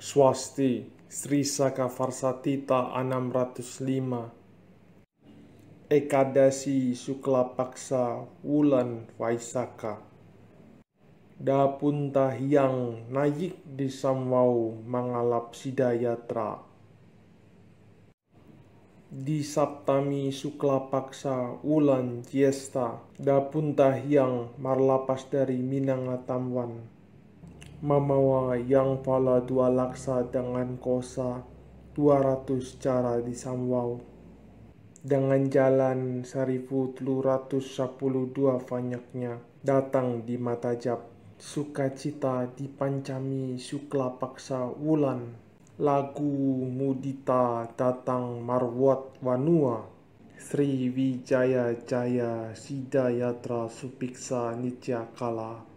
Swasti Sri Saka Farsatita 605 Ekadasi Sukla Paksa Wulan Vaisaka Dapunta Hyang Nayik Disamwau Mangalap Sidayatra di Saptami Sukla Paksa Ulan Ciesta Dapunta Hyang Marlapas dari Minangatamwan Mamawa yang pala dua laksa dengan kosa 200 cara di Samwau. Dengan jalan 1212 banyaknya datang di Matajab. Sukacita dipancami sukla paksa wulan. Lagu mudita datang marwat wanua. Sri Wijaya Jaya Sidayatra Supiksa Nitya Kala